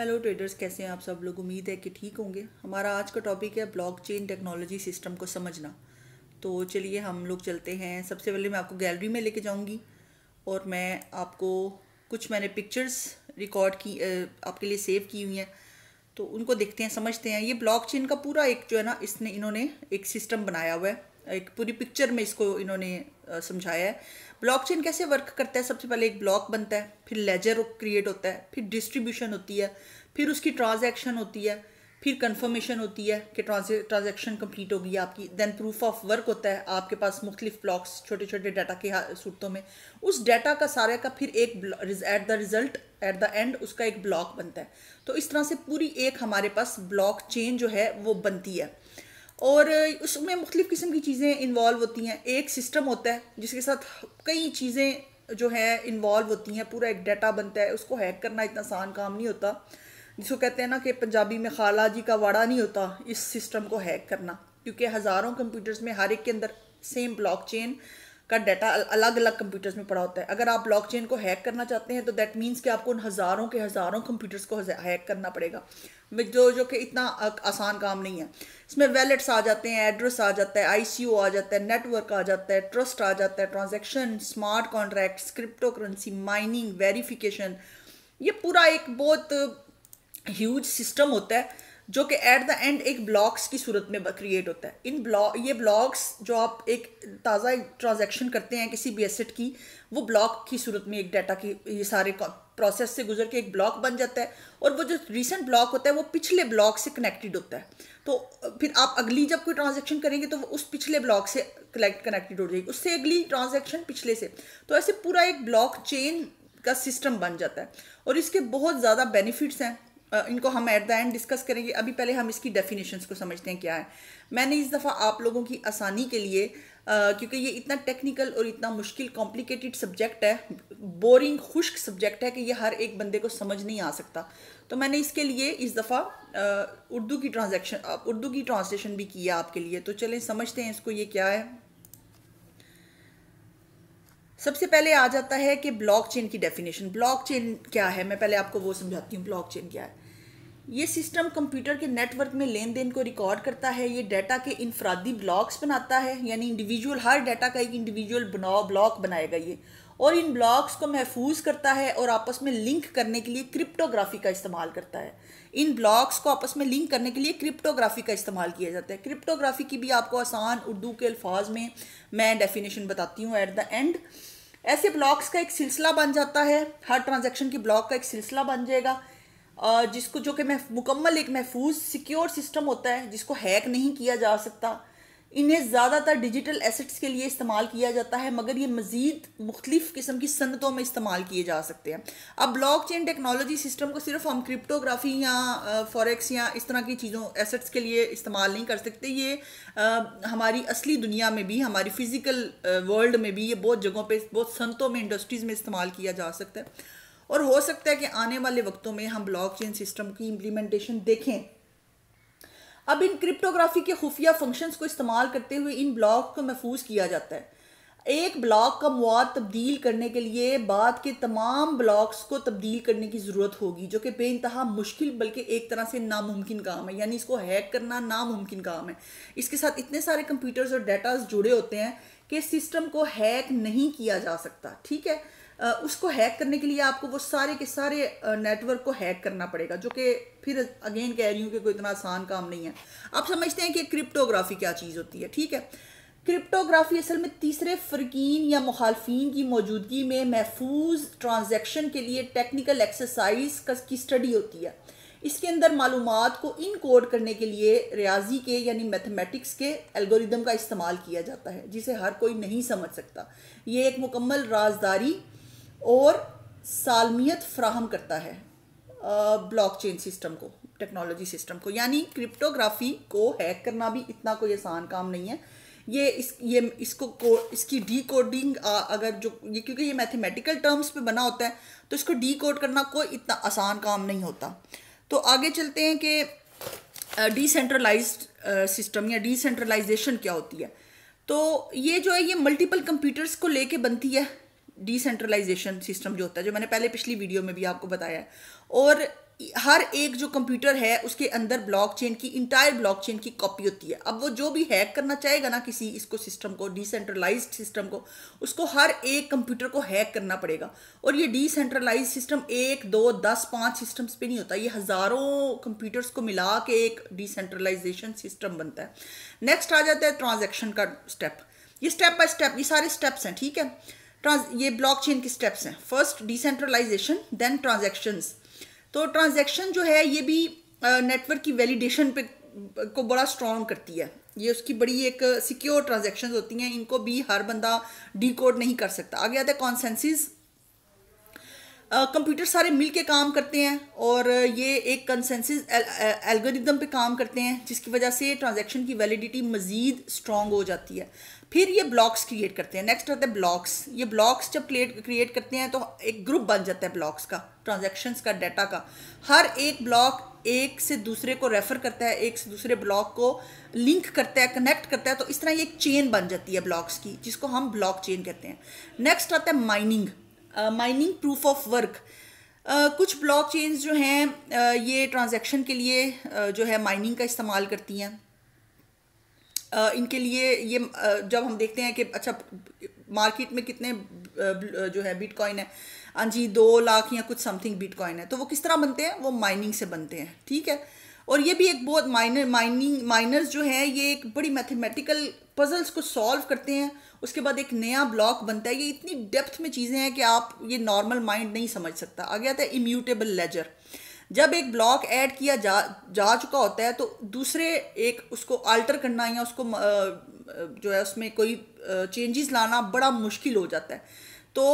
hello traders कैसे हैं आप सब लोग उम्मीद है कि ठीक होंगे हमारा आज का टॉपिक है ब्लॉकचेन टेक्नोलॉजी सिस्टम को समझना तो चलिए हम लोग चलते हैं सबसे पहले मैं आपको गैलरी में लेके जाऊंगी और मैं आपको कुछ मैंने पिक्चर्स रिकॉर्ड की आपके लिए सेव की हुई हैं तो उनको देखते हैं समझते हैं ये ब्लॉक का पूरा एक जो है ना इसने इन्होंने एक सिस्टम बनाया हुआ है एक पूरी पिक्चर में इसको इन्होंने समझाया है ब्लॉकचेन कैसे वर्क करता है सबसे पहले एक ब्लॉक बनता है फिर लेजर क्रिएट होता है फिर डिस्ट्रीब्यूशन होती है फिर उसकी ट्रांजैक्शन होती है फिर कंफर्मेशन होती है कि ट्रांजैक्शन कंप्लीट हो गई आपकी देन प्रूफ ऑफ वर्क होता है आपके पास मुख्तलिफ ब्लॉक्स छोटे छोटे डाटा के सूरतों में उस डाटा का सारे का फिर एक at the result at the end उसका एक ब्लॉक बनता है तो इस तरह से पूरी एक हमारे पास ब्लॉक चेन जो है वो बनती है और उसमें मुख्तलिफ़ किस्म की चीज़ें इन्वॉल्व होती हैं एक सिस्टम होता है जिसके साथ कई चीज़ें जो है इन्वॉल्व होती हैं पूरा एक डाटा बनता है उसको हैक करना इतना आसान काम नहीं होता जिसको कहते हैं ना कि पंजाबी में खाला जी का वाड़ा नहीं होता इस सिस्टम को हैक करना क्योंकि हज़ारों कंप्यूटर्स में हर एक के अंदर सेम ब्लॉकचेन का डाटा अलग अलग कंप्यूटर्स में पड़ा होता है अगर आप ब्लॉकचेन को हैक करना चाहते हैं तो दैट मीन्स कि आपको उन हज़ारों के हज़ारों कंप्यूटर्स को हैक करना पड़ेगा जो जो कि इतना आसान काम नहीं है इसमें वैलेट्स आ जाते हैं एड्रेस आ जाता है आई आ जाता है नेटवर्क आ जाता है ट्रस्ट आ जाता है transaction smart contract cryptocurrency mining verification ये पूरा एक बहुत ह्यूज सिस्टम होता है जो कि एट द एंड एक ब्लॉक्स की सूरत में क्रिएट होता है इन ब्लॉक ये ब्लॉक्स जो आप एक ताज़ा एक ट्रांजैक्शन करते हैं किसी भी एसेट की वो ब्लॉक की सूरत में एक डाटा की ये सारे प्रोसेस से गुजर के एक ब्लॉक बन जाता है और वो जो रिसेंट ब्लॉक होता है वो पिछले ब्लॉक से कनेक्टेड होता है तो फिर आप अगली जब कोई ट्रांजेक्शन करेंगे तो वो उस पिछले ब्लॉक से कलेक्ट कनेक्टेड हो जाएगी उससे अगली ट्रांजेक्शन पिछले से तो ऐसे पूरा एक ब्लॉक चेन का सिस्टम बन जाता है और इसके बहुत ज़्यादा बेनिफिट्स हैं इनको हम एट द एंड डिस्कस करेंगे अभी पहले हम इसकी डेफिनेशंस को समझते हैं क्या है मैंने इस दफ़ा आप लोगों की आसानी के लिए क्योंकि ये इतना टेक्निकल और इतना मुश्किल कॉम्प्लिकेटेड सब्जेक्ट है बोरिंग खुश्क सब्जेक्ट है कि ये हर एक बंदे को समझ नहीं आ सकता तो मैंने इसके लिए इस दफ़ा उर्दू की ट्रांजेक्शन उर्दू की ट्रांसलेशन भी की है आपके लिए तो चलें समझते हैं इसको ये क्या है सबसे पहले आ जाता है कि ब्लॉकचेन की डेफिनेशन ब्लॉकचेन क्या है मैं पहले आपको वो समझाती हूँ ब्लॉकचेन क्या है ये सिस्टम कंप्यूटर के नेटवर्क में लेन देन को रिकॉर्ड करता है ये डाटा के इनफरादी ब्लॉक्स बनाता है यानी इंडिविजुअल हर डाटा का एक इंडिविजुअल ब्लॉक बनाएगा ये और इन ब्लॉक्स को महफूज करता है और आपस में लिंक करने के लिए क्रिप्टोग्राफी का इस्तेमाल करता है इन ब्लॉक्स को आपस में लिंक करने के लिए क्रिप्टोग्राफी का इस्तेमाल किया जाता है क्रिप्टोग्राफी की भी आपको आसान उर्दू के अल्फाज में मैं डेफिनेशन बताती हूँ एट द एंड ऐसे ब्लॉक्स का एक सिलसिला बन जाता है हर ट्रांजेक्शन के ब्लॉक का एक सिलसिला बन जाएगा जिसको जो कि मुकम्मल एक महफूज सिक्योर सिस्टम होता है जिसको हैक नहीं किया जा सकता इन्हें ज़्यादातर डिजिटल एसेट्स के लिए इस्तेमाल किया जाता है मगर ये मज़ीद मुख्तलिफ़ किस्म की सनतों में इस्तेमाल किए जा सकते हैं अब ब्लॉक चेन टेक्नोलॉजी सिस्टम को सिर्फ हम क्रिप्टोग्राफी या फॉरेक्स या इस तरह की चीज़ों एसेट्स के लिए इस्तेमाल नहीं कर सकते ये आ, हमारी असली दुनिया में भी हमारी फ़िज़िकल वर्ल्ड में भी ये बहुत जगहों पर बहुत सनतों में इंडस्ट्रीज़ में इस्तेमाल किया जा सकता है और हो सकता है कि आने वाले वक्तों में हम ब्लॉक चेन सिस्टम की इम्प्लीमेंटेशन देखें अब इन क्रिप्टोग्राफी के खुफिया फंक्शंस को इस्तेमाल करते हुए इन ब्लॉक को महफूज किया जाता है एक ब्लॉक का मवाद तब्दील करने के लिए बाद के तमाम ब्लॉक्स को तब्दील करने की ज़रूरत होगी जो कि इंतहा मुश्किल बल्कि एक तरह से नामुमकिन काम है यानी इसको हैक करना नामुमकिन काम है इसके साथ इतने सारे कंप्यूटर्स और डेटाज जुड़े होते हैं कि सिस्टम को हैक नहीं किया जा सकता ठीक है उसको हैक करने के लिए आपको वो सारे के सारे नेटवर्क को हैक करना पड़ेगा जो कि फिर अगेन कह रही हूँ कि कोई इतना आसान काम नहीं है आप समझते हैं कि क्रिप्टोग्राफी क्या चीज़ होती है ठीक है क्रिप्टोग्राफी असल में तीसरे फरकिन या मुखालफी की मौजूदगी में महफूज ट्रांजेक्शन के लिए टेक्निकल एक्सरसाइज की स्टडी होती है इसके अंदर मालूम को इन कोड करने के लिए रियाजी के यानी मैथमेटिक्स के एल्गोरिदम का इस्तेमाल किया जाता है जिसे हर कोई नहीं समझ सकता ये एक मुकम्मल राजदारी और सालमियत फ्राहम करता है ब्लॉकचेन सिस्टम को टेक्नोलॉजी सिस्टम को यानी क्रिप्टोग्राफी को हैक करना भी इतना कोई आसान काम नहीं है ये इस ये इसको को इसकी डी कोडिंग अगर जो ये क्योंकि ये मैथमेटिकल टर्म्स पे बना होता है तो इसको डी कोड करना कोई इतना आसान काम नहीं होता तो आगे चलते हैं कि डिसेंट्रलाइज सिस्टम या डिसेंट्रलाइजेशन क्या होती है तो ये जो है ये मल्टीपल कंप्यूटर्स को लेके बनती है डिसेंट्रलाइजेशन सिस्टम जो होता है जो मैंने पहले पिछली वीडियो में भी आपको बताया है और हर एक जो कंप्यूटर है उसके अंदर ब्लॉकचेन की इंटायर ब्लॉकचेन की कॉपी होती है अब वो जो भी हैक करना चाहेगा ना किसी इसको सिस्टम को डिसेंट्रलाइज सिस्टम को उसको हर एक कंप्यूटर को हैक करना पड़ेगा और ये डिसेंट्रलाइज सिस्टम एक दो दस पाँच सिस्टम्स पे नहीं होता ये हज़ारों कंप्यूटर्स को मिला के एक डिसेंट्रलाइजेशन सिस्टम बनता है नेक्स्ट आ जाता है ट्रांजेक्शन का स्टेप ये स्टेप बाय स्टेप ये सारे स्टेप्स हैं ठीक है ये ब्लॉक चेन के स्टेप्स हैं फर्स्ट डिसेंट्रलाइजेशन देन ट्रांजेक्शन्स तो ट्रांजेक्शन जो है ये भी नेटवर्क की वैलिडेशन पे को बड़ा स्ट्रॉन्ग करती है ये उसकी बड़ी एक सिक्योर ट्रांजेक्शन होती हैं इनको भी हर बंदा डी नहीं कर सकता आगे आता है कॉन्सेंसिस कंप्यूटर सारे मिल के काम करते हैं और ये एक कंसेंसिस एल्गोरिदम पे काम करते हैं जिसकी वजह से ट्रांजैक्शन की वैलिडिटी मज़ीद स्ट्रॉन्ग हो जाती है फिर ये ब्लॉक्स क्रिएट करते हैं नेक्स्ट आता है ब्लॉक्स ये ब्लॉक्स जब क्रिएट क्रिएट करते हैं तो एक ग्रुप बन जाता है ब्लॉक्स का ट्रांजेक्शन्स का डाटा का हर एक ब्लॉक एक से दूसरे को रेफ़र करता है एक से दूसरे ब्लॉक को लिंक करता है कनेक्ट करता है तो इस तरह ये एक चेन बन जाती है ब्लॉक्स की जिसको हम ब्लॉक चेन कहते हैं नेक्स्ट आता है mining mining proof of work कुछ ब्लॉक चेन्स जो हैं uh, ये ट्रांजैक्शन के लिए uh, जो है माइनिंग का इस्तेमाल करती हैं uh, इनके लिए ये जब हम देखते हैं कि अच्छा मार्केट में कितने जो है बिटकॉइन है हाँ जी दो लाख या कुछ समथिंग बिटकॉइन है तो वो किस तरह बनते हैं वो माइनिंग से बनते हैं ठीक है और ये भी एक बहुत माइनर माइनिंग माइनर्स जो हैं ये एक बड़ी मैथमेटिकल पजल्स को सॉल्व करते हैं उसके बाद एक नया ब्लॉक बनता है ये इतनी डेप्थ में चीज़ें हैं कि आप ये नॉर्मल माइंड नहीं समझ सकता आ आता है इम्यूटेबल लेजर जब एक ब्लॉक ऐड किया जा जा चुका होता है तो दूसरे एक उसको अल्टर करना या उसको जो है उसमें कोई चेंजेस लाना बड़ा मुश्किल हो जाता है तो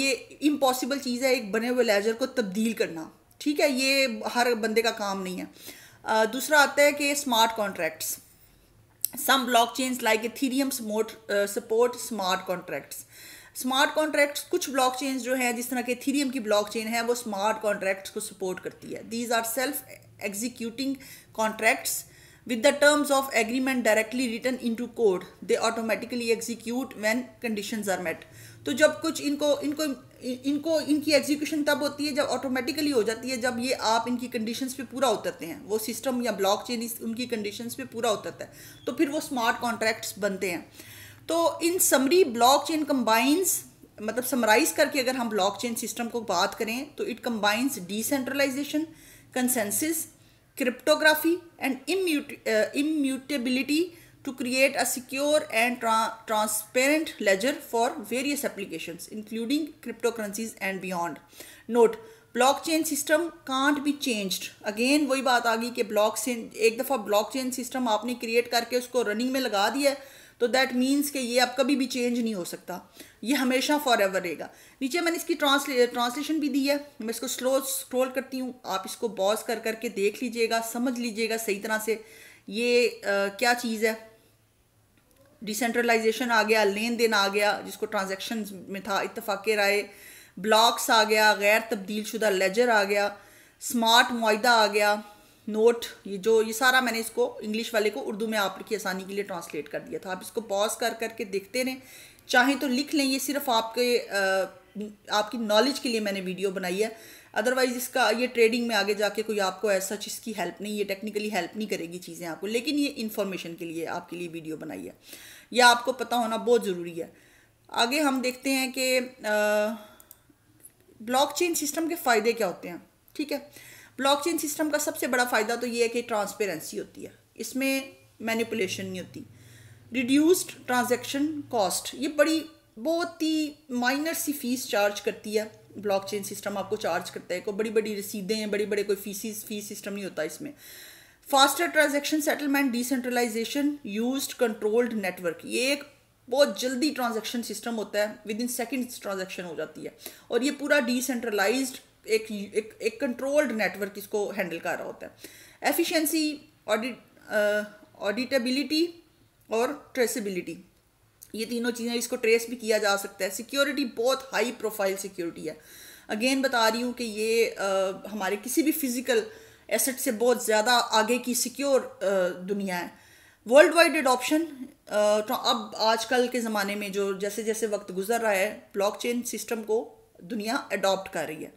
ये इम्पॉसिबल चीज़ है एक बने हुए लेजर को तब्दील करना ठीक है ये हर बंदे का काम नहीं है दूसरा आता है कि smart contracts some blockchains like ethereum support, uh, support smart contracts smart contracts कुछ ब्लॉकचेन्स जो हैं जिस तरह के थीरियम की ब्लॉकचेन है वो स्मार्ट कॉन्ट्रैक्ट्स को सपोर्ट करती है these are self executing contracts with the terms of agreement directly written into code they automatically execute when conditions are met तो जब कुछ इनको इनको इनको इनकी एग्जीक्यूशन तब होती है जब ऑटोमेटिकली हो जाती है जब ये आप इनकी कंडीशंस पे पूरा उतरते हैं वो सिस्टम या ब्लॉक चेन उनकी कंडीशंस पे पूरा उतरता है तो फिर वो स्मार्ट कॉन्ट्रैक्ट्स बनते हैं तो in summary block chain combines मतलब समराइज करके अगर हम ब्लॉक चेन सिस्टम को बात करें तो it combines decentralisation consensus cryptography and immute immutability to create a secure and tra transparent ledger for various applications including cryptocurrencies and beyond note chain system can't be changed again वही बात आ गई कि block से एक दफ़ा chain system आपने create करके उसको रनिंग में लगा दिया है तो दैट मीन्स कि ये अब कभी भी चेंज नहीं हो सकता ये हमेशा फॉर एवर रहेगा नीचे मैंने इसकी ट्रांसले ट्रांसलेशन भी दी है मैं इसको स्लो स्क्रॉल करती हूँ आप इसको बॉज कर करके देख लीजिएगा समझ लीजिएगा सही तरह से ये आ, क्या चीज़ है डिसेंट्रलाइजेशन आ गया लेन देन आ गया जिसको ट्रांजेक्शन में था इतफाक़ राय ब्लॉक्स आ गया गैर तब्दील शुदा लेजर आ गया स्मार्ट मुहिदा आ गया नोट ये जो ये सारा मैंने इसको इंग्लिश वाले को उर्दू में आपकी आसानी के लिए ट्रांसलेट कर दिया था आप इसको पॉज कर करके देखते रहें चाहें तो लिख लें ये सिर्फ आपके आ, आपकी नॉलेज के लिए मैंने वीडियो बनाई है अदरवाइज़ इसका ये ट्रेडिंग में आगे जाके कोई आपको ऐसा चीज़ की हेल्प नहीं ये टेक्निकली हेल्प नहीं करेगी चीज़ें आपको लेकिन ये इन्फॉर्मेशन के लिए आपके लिए वीडियो बनाई है यह आपको पता होना बहुत ज़रूरी है आगे हम देखते हैं कि ब्लॉकचेन सिस्टम के फ़ायदे क्या होते हैं ठीक है ब्लॉकचेन सिस्टम का सबसे बड़ा फ़ायदा तो ये है कि ट्रांसपेरेंसी होती है इसमें मैनिपुलेशन नहीं होती रिड्यूस्ड ट्रांजेक्शन कॉस्ट ये बड़ी बहुत ही माइनर सी फीस चार्ज करती है ब्लॉकचेन सिस्टम आपको चार्ज करते हैं कोई बड़ी बड़ी रसीदें हैं बड़े बड़े कोई फीसिस फीस सिस्टम नहीं होता इसमें faster transaction settlement decentralisation use controlled network ये एक बहुत जल्दी ट्रांजेक्शन सिस्टम होता है विद इन सेकेंड ट्रांजेक्शन हो जाती है और ये पूरा डिसेंट्रलाइज एक एक एक कंट्रोल्ड नेटवर्क इसको हैंडल कर रहा होता है एफिशिएंसी ऑडिट ऑडिटेबिलिटी और ट्रेसेबिलिटी ये तीनों चीज़ें इसको ट्रेस भी किया जा सकता है सिक्योरिटी बहुत हाई प्रोफाइल सिक्योरिटी है अगेन बता रही हूँ कि ये आ, हमारे किसी भी फिज़िकल एसेट से बहुत ज़्यादा आगे की सिक्योर दुनिया है वर्ल्ड वाइड एडॉप्शन अब आजकल के ज़माने में जो जैसे जैसे वक्त गुजर रहा है ब्लॉकचेन सिस्टम को दुनिया अडॉप्ट कर रही है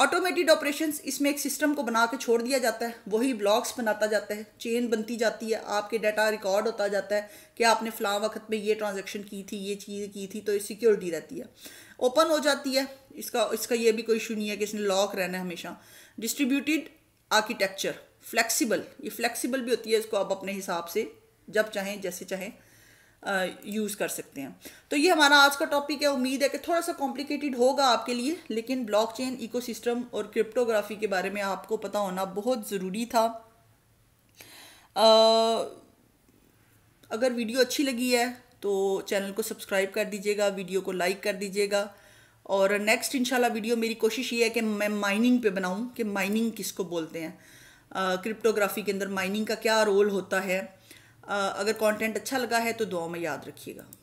ऑटोमेटेड ऑपरेशंस इसमें एक सिस्टम को बना के छोड़ दिया जाता है वही ब्लॉक्स बनाता जाता है चेन बनती जाती है आपके डाटा रिकॉर्ड होता जाता है कि आपने फ़लाँ वक्त में ये ट्रांजेक्शन की थी ये चीज़ की थी तो सिक्योरिटी रहती है ओपन हो जाती है इसका इसका ये भी कोई इशू नहीं है कि इसने लॉक रहना है हमेशा डिस्ट्रीब्यूटेड आर्किटेक्चर फ्लैक्सीबल ये फ्लैक्सीबल भी होती है इसको आप अपने हिसाब से जब चाहें जैसे चाहें यूज़ कर सकते हैं तो ये हमारा आज का टॉपिक है उम्मीद है कि थोड़ा सा कॉम्प्लिकेटेड होगा आपके लिए लेकिन ब्लॉकचेन इकोसिस्टम और क्रिप्टोग्राफी के बारे में आपको पता होना बहुत ज़रूरी था आ, अगर वीडियो अच्छी लगी है तो चैनल को सब्सक्राइब कर दीजिएगा वीडियो को लाइक कर दीजिएगा और नेक्स्ट इंशाल्लाह वीडियो मेरी कोशिश ये है कि मैं माइनिंग पे बनाऊँ कि माइनिंग किसको बोलते हैं क्रिप्टोग्राफी के अंदर माइनिंग का क्या रोल होता है अगर कंटेंट अच्छा लगा है तो दुआ में याद रखिएगा